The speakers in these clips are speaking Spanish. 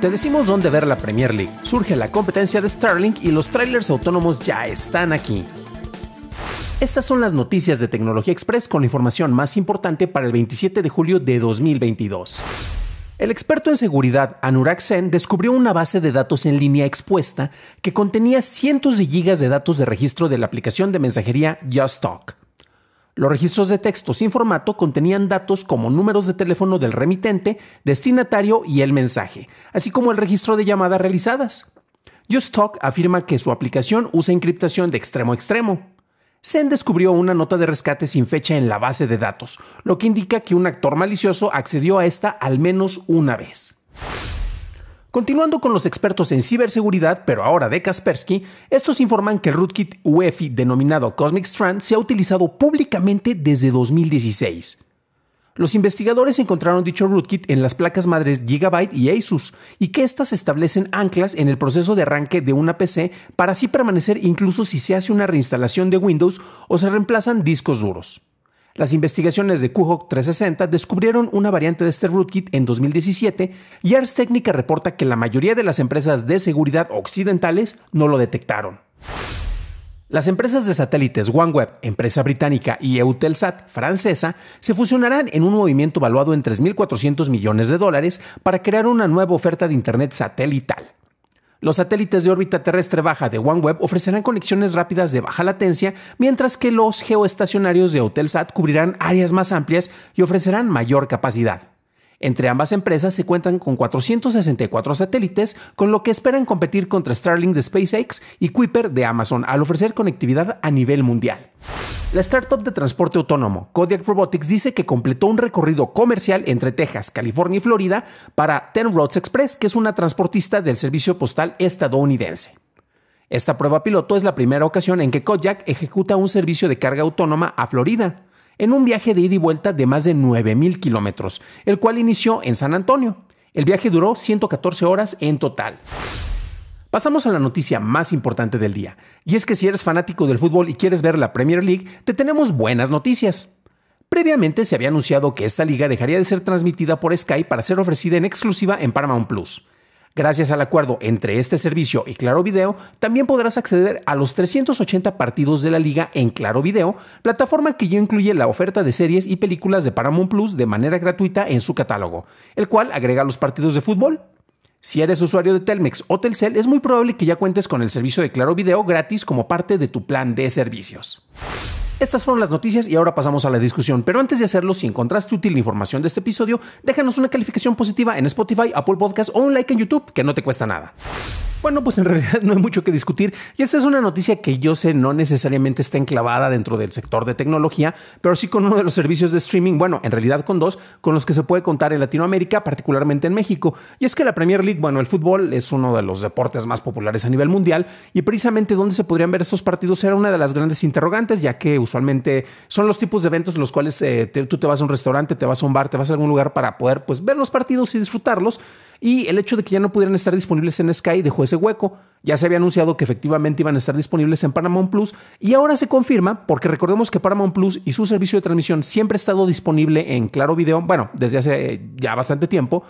Te decimos dónde ver la Premier League. Surge la competencia de Starlink y los trailers autónomos ya están aquí. Estas son las noticias de Tecnología Express con la información más importante para el 27 de julio de 2022. El experto en seguridad Anurag Sen descubrió una base de datos en línea expuesta que contenía cientos de gigas de datos de registro de la aplicación de mensajería Just Talk. Los registros de texto sin formato contenían datos como números de teléfono del remitente, destinatario y el mensaje, así como el registro de llamadas realizadas. Just afirma que su aplicación usa encriptación de extremo a extremo. Zen descubrió una nota de rescate sin fecha en la base de datos, lo que indica que un actor malicioso accedió a esta al menos una vez. Continuando con los expertos en ciberseguridad, pero ahora de Kaspersky, estos informan que el rootkit UEFI denominado Cosmic Strand se ha utilizado públicamente desde 2016. Los investigadores encontraron dicho rootkit en las placas madres Gigabyte y Asus, y que éstas establecen anclas en el proceso de arranque de una PC para así permanecer incluso si se hace una reinstalación de Windows o se reemplazan discos duros. Las investigaciones de QHOC 360 descubrieron una variante de este rootkit en 2017 y Ars Technica reporta que la mayoría de las empresas de seguridad occidentales no lo detectaron. Las empresas de satélites OneWeb, empresa británica, y Eutelsat, francesa, se fusionarán en un movimiento valuado en 3.400 millones de dólares para crear una nueva oferta de Internet satelital. Los satélites de órbita terrestre baja de OneWeb ofrecerán conexiones rápidas de baja latencia, mientras que los geoestacionarios de HotelSat cubrirán áreas más amplias y ofrecerán mayor capacidad. Entre ambas empresas se cuentan con 464 satélites, con lo que esperan competir contra Starlink de SpaceX y Kuiper de Amazon al ofrecer conectividad a nivel mundial. La startup de transporte autónomo Kodiak Robotics dice que completó un recorrido comercial entre Texas, California y Florida para Ten Roads Express, que es una transportista del servicio postal estadounidense. Esta prueba piloto es la primera ocasión en que Kodiak ejecuta un servicio de carga autónoma a Florida en un viaje de ida y vuelta de más de 9.000 kilómetros, el cual inició en San Antonio. El viaje duró 114 horas en total. Pasamos a la noticia más importante del día, y es que si eres fanático del fútbol y quieres ver la Premier League, te tenemos buenas noticias. Previamente se había anunciado que esta liga dejaría de ser transmitida por Sky para ser ofrecida en exclusiva en Paramount Plus. Gracias al acuerdo entre este servicio y Claro Video, también podrás acceder a los 380 partidos de la liga en Claro Video, plataforma que ya incluye la oferta de series y películas de Paramount Plus de manera gratuita en su catálogo, el cual agrega los partidos de fútbol, si eres usuario de Telmex o Telcel, es muy probable que ya cuentes con el servicio de Claro Video gratis como parte de tu plan de servicios. Estas fueron las noticias y ahora pasamos a la discusión. Pero antes de hacerlo, si encontraste útil la información de este episodio, déjanos una calificación positiva en Spotify, Apple Podcast o un like en YouTube, que no te cuesta nada. Bueno, pues en realidad no hay mucho que discutir y esta es una noticia que yo sé no necesariamente está enclavada dentro del sector de tecnología, pero sí con uno de los servicios de streaming, bueno, en realidad con dos, con los que se puede contar en Latinoamérica, particularmente en México. Y es que la Premier League, bueno, el fútbol es uno de los deportes más populares a nivel mundial y precisamente dónde se podrían ver estos partidos era una de las grandes interrogantes, ya que usualmente son los tipos de eventos en los cuales eh, tú te vas a un restaurante, te vas a un bar, te vas a algún lugar para poder pues, ver los partidos y disfrutarlos. Y el hecho de que ya no pudieran estar disponibles en Sky dejó ese hueco. Ya se había anunciado que efectivamente iban a estar disponibles en Paramount Plus y ahora se confirma porque recordemos que Paramount Plus y su servicio de transmisión siempre ha estado disponible en Claro Video, bueno, desde hace eh, ya bastante tiempo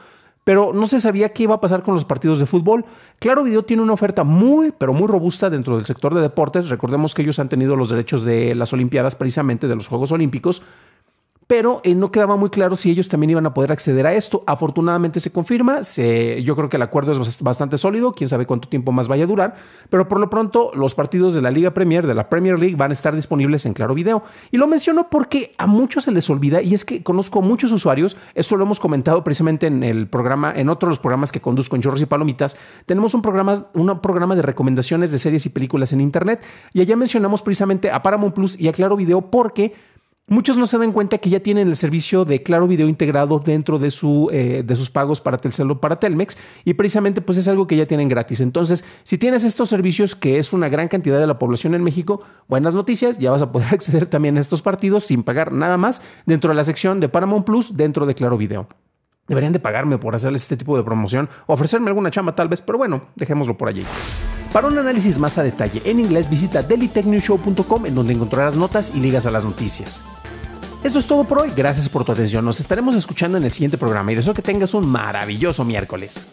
pero no se sabía qué iba a pasar con los partidos de fútbol. Claro Video tiene una oferta muy, pero muy robusta dentro del sector de deportes. Recordemos que ellos han tenido los derechos de las Olimpiadas, precisamente de los Juegos Olímpicos, pero eh, no quedaba muy claro si ellos también iban a poder acceder a esto. Afortunadamente se confirma, yo creo que el acuerdo es bastante sólido, quién sabe cuánto tiempo más vaya a durar, pero por lo pronto los partidos de la Liga Premier, de la Premier League, van a estar disponibles en Claro Video. Y lo menciono porque a muchos se les olvida y es que conozco muchos usuarios, esto lo hemos comentado precisamente en el programa, en otro de los programas que conduzco en Chorros y Palomitas, tenemos un programa, un programa de recomendaciones de series y películas en Internet y allá mencionamos precisamente a Paramount Plus y a Claro Video porque Muchos no se dan cuenta que ya tienen el servicio de Claro Video integrado dentro de, su, eh, de sus pagos para Telcel o para Telmex y precisamente pues es algo que ya tienen gratis. Entonces, si tienes estos servicios, que es una gran cantidad de la población en México, buenas noticias, ya vas a poder acceder también a estos partidos sin pagar nada más dentro de la sección de Paramount Plus dentro de Claro Video. Deberían de pagarme por hacerles este tipo de promoción o ofrecerme alguna chama, tal vez, pero bueno, dejémoslo por allí. Para un análisis más a detalle en inglés visita dailytechnewshow.com en donde encontrarás notas y ligas a las noticias. Eso es todo por hoy, gracias por tu atención, nos estaremos escuchando en el siguiente programa y deseo que tengas un maravilloso miércoles.